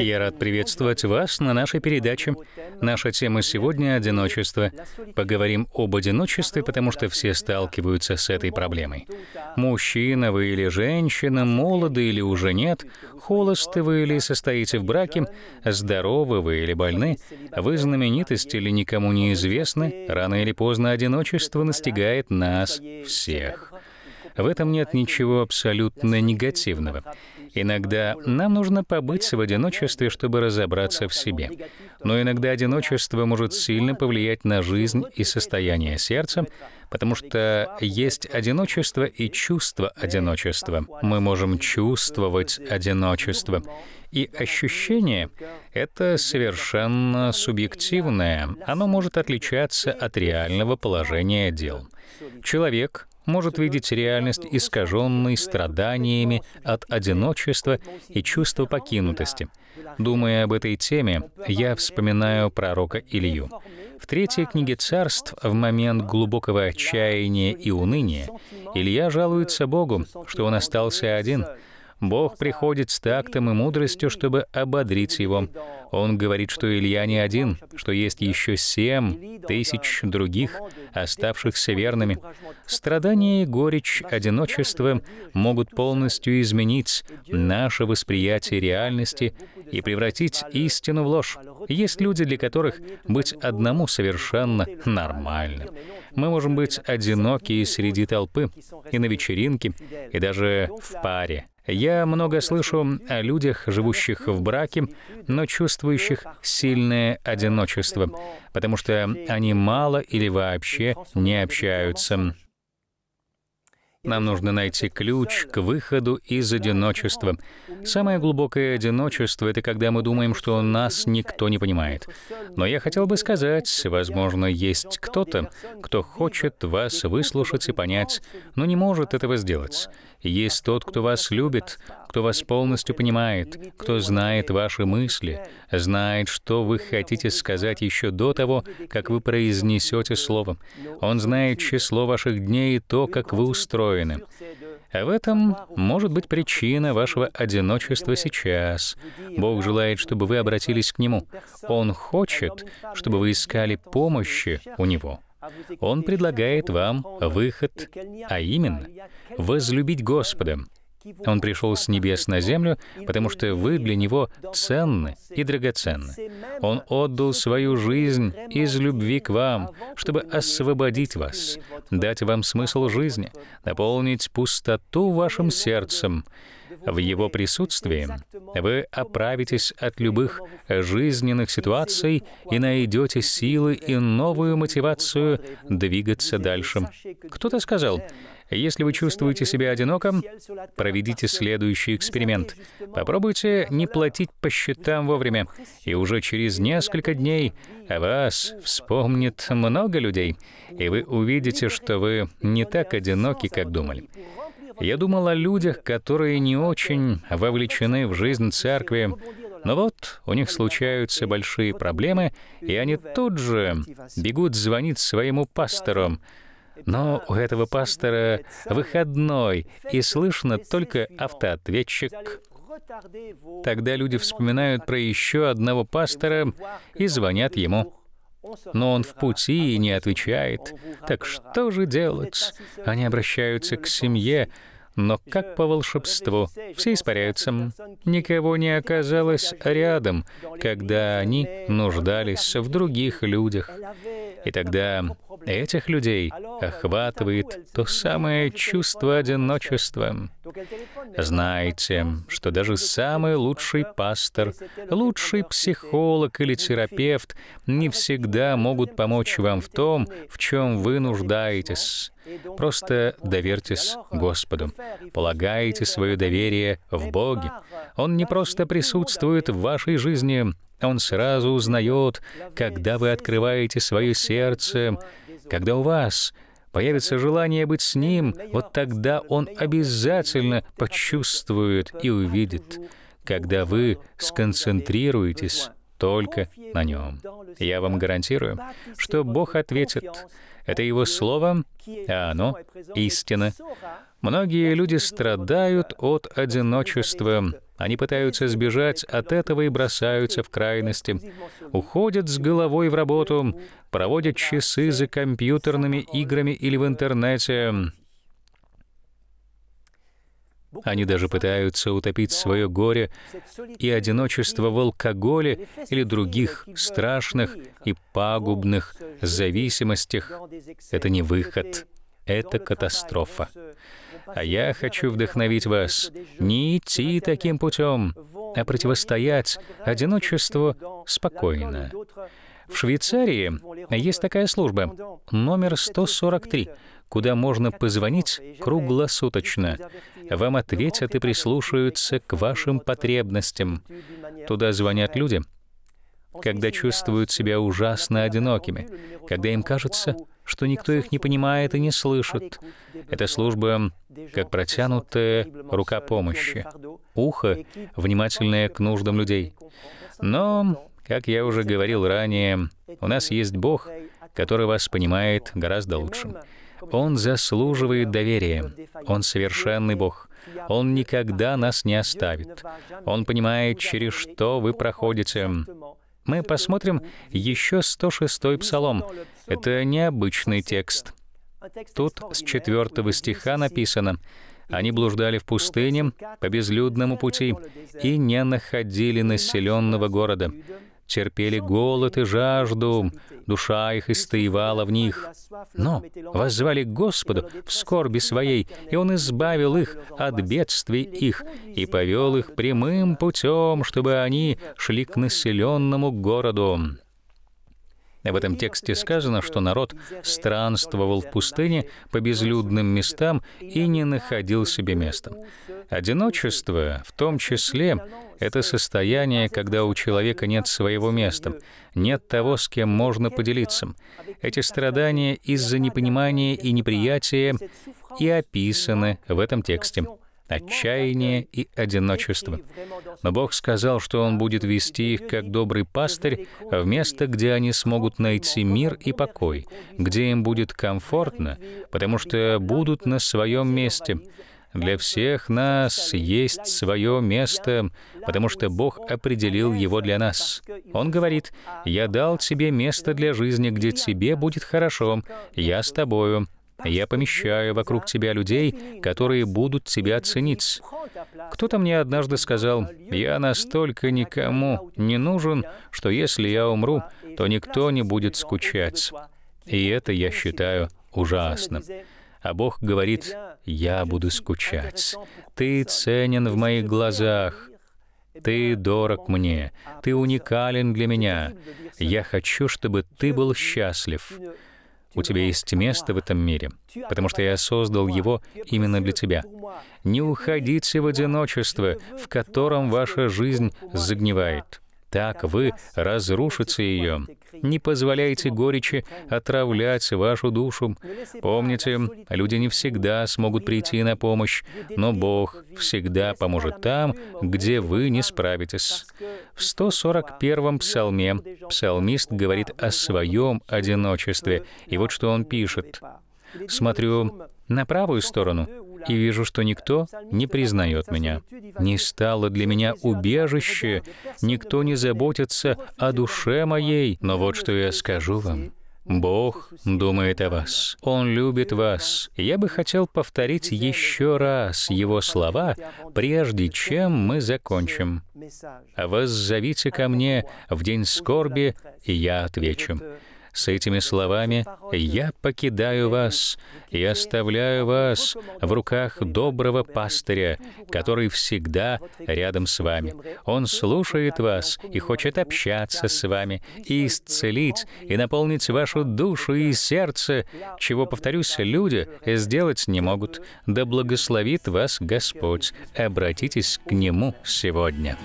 Я рад приветствовать вас на нашей передаче. Наша тема сегодня — одиночество. Поговорим об одиночестве, потому что все сталкиваются с этой проблемой. Мужчина вы или женщина, молоды или уже нет, холосты вы или состоите в браке, здоровы вы или больны, вы знаменитость или никому не известны, рано или поздно одиночество настигает нас всех. В этом нет ничего абсолютно негативного. Иногда нам нужно побыть в одиночестве, чтобы разобраться в себе. Но иногда одиночество может сильно повлиять на жизнь и состояние сердца, потому что есть одиночество и чувство одиночества. Мы можем чувствовать одиночество. И ощущение — это совершенно субъективное. Оно может отличаться от реального положения дел. Человек, может видеть реальность искаженной страданиями от одиночества и чувства покинутости. Думая об этой теме, я вспоминаю пророка Илью. В третьей книге «Царств» в момент глубокого отчаяния и уныния Илья жалуется Богу, что он остался один — Бог приходит с тактом и мудростью, чтобы ободрить его. Он говорит, что Илья не один, что есть еще семь тысяч других, оставшихся верными. Страдания и горечь одиночества могут полностью изменить наше восприятие реальности и превратить истину в ложь. Есть люди, для которых быть одному совершенно нормально. Мы можем быть одиноки среди толпы, и на вечеринке, и даже в паре. Я много слышу о людях, живущих в браке, но чувствующих сильное одиночество, потому что они мало или вообще не общаются. Нам нужно найти ключ к выходу из одиночества. Самое глубокое одиночество — это когда мы думаем, что нас никто не понимает. Но я хотел бы сказать, возможно, есть кто-то, кто хочет вас выслушать и понять, но не может этого сделать. Есть тот, кто вас любит, кто вас полностью понимает, кто знает ваши мысли, знает, что вы хотите сказать еще до того, как вы произнесете слово. Он знает число ваших дней и то, как вы устроены. А в этом может быть причина вашего одиночества сейчас. Бог желает, чтобы вы обратились к Нему. Он хочет, чтобы вы искали помощи у Него. Он предлагает вам выход, а именно возлюбить Господа, он пришел с небес на землю, потому что вы для Него ценны и драгоценны. Он отдал свою жизнь из любви к вам, чтобы освободить вас, дать вам смысл жизни, наполнить пустоту вашим сердцем. В Его присутствии вы оправитесь от любых жизненных ситуаций и найдете силы и новую мотивацию двигаться дальше. Кто-то сказал, если вы чувствуете себя одиноком, проведите следующий эксперимент. Попробуйте не платить по счетам вовремя, и уже через несколько дней вас вспомнит много людей, и вы увидите, что вы не так одиноки, как думали. Я думал о людях, которые не очень вовлечены в жизнь церкви, но вот у них случаются большие проблемы, и они тут же бегут звонить своему пастору, но у этого пастора выходной, и слышно только автоответчик. Тогда люди вспоминают про еще одного пастора и звонят ему. Но он в пути и не отвечает. Так что же делать? Они обращаются к семье, но как по волшебству, все испаряются. Никого не оказалось рядом, когда они нуждались в других людях. И тогда этих людей охватывает то самое чувство одиночества. Знаете, что даже самый лучший пастор, лучший психолог или терапевт не всегда могут помочь вам в том, в чем вы нуждаетесь. Просто доверьтесь Господу. Полагайте свое доверие в Боге. Он не просто присутствует в вашей жизни, он сразу узнает, когда вы открываете свое сердце, когда у вас появится желание быть с Ним, вот тогда Он обязательно почувствует и увидит, когда вы сконцентрируетесь только на нем. Я вам гарантирую, что Бог ответит. Это Его Слово, а оно — истина. Многие люди страдают от одиночества. Они пытаются сбежать от этого и бросаются в крайности. Уходят с головой в работу, проводят часы за компьютерными играми или в интернете. Они даже пытаются утопить свое горе и одиночество в алкоголе или других страшных и пагубных зависимостях. Это не выход, это катастрофа. А я хочу вдохновить вас не идти таким путем, а противостоять одиночеству спокойно. В Швейцарии есть такая служба, номер 143, куда можно позвонить круглосуточно. Вам ответят и прислушаются к вашим потребностям. Туда звонят люди, когда чувствуют себя ужасно одинокими, когда им кажется, что никто их не понимает и не слышит. Эта служба как протянутая рука помощи, ухо, внимательное к нуждам людей. Но, как я уже говорил ранее, у нас есть Бог, который вас понимает гораздо лучше. Он заслуживает доверия. Он совершенный Бог. Он никогда нас не оставит. Он понимает, через что вы проходите. Мы посмотрим еще 106-й псалом. Это необычный текст. Тут с 4 стиха написано, «Они блуждали в пустыне по безлюдному пути и не находили населенного города терпели голод и жажду, душа их истоевала в них. Но воззвали к Господу в скорби своей, и Он избавил их от бедствий их и повел их прямым путем, чтобы они шли к населенному городу. В этом тексте сказано, что народ странствовал в пустыне по безлюдным местам и не находил себе места. Одиночество, в том числе, это состояние, когда у человека нет своего места, нет того, с кем можно поделиться. Эти страдания из-за непонимания и неприятия и описаны в этом тексте отчаяние и одиночество. Но Бог сказал, что Он будет вести их как добрый пастырь в место, где они смогут найти мир и покой, где им будет комфортно, потому что будут на своем месте. Для всех нас есть свое место, потому что Бог определил его для нас. Он говорит, «Я дал тебе место для жизни, где тебе будет хорошо, я с тобою, я помещаю вокруг тебя людей, которые будут тебя ценить. Кто-то мне однажды сказал, «Я настолько никому не нужен, что если я умру, то никто не будет скучать». И это я считаю ужасным. А Бог говорит, «Я буду скучать. Ты ценен в моих глазах. Ты дорог мне, ты уникален для меня. Я хочу, чтобы ты был счастлив. У тебя есть место в этом мире, потому что я создал его именно для тебя. Не уходите в одиночество, в котором ваша жизнь загнивает. Так вы разрушите ее. Не позволяйте горечи отравлять вашу душу. Ну, Помните, люди не всегда смогут прийти на помощь, но Бог всегда поможет там, где вы не справитесь. В 141-м псалме псалмист говорит о своем одиночестве, и вот что он пишет. «Смотрю на правую сторону, и вижу, что никто не признает меня. Не стало для меня убежище, никто не заботится о душе моей. Но вот что я скажу вам. Бог думает о вас. Он любит вас. Я бы хотел повторить еще раз его слова, прежде чем мы закончим. «Воззовите ко мне в день скорби, и я отвечу». С этими словами «Я покидаю вас и оставляю вас в руках доброго пастыря, который всегда рядом с вами. Он слушает вас и хочет общаться с вами, и исцелить, и наполнить вашу душу и сердце, чего, повторюсь, люди сделать не могут. Да благословит вас Господь. Обратитесь к Нему сегодня».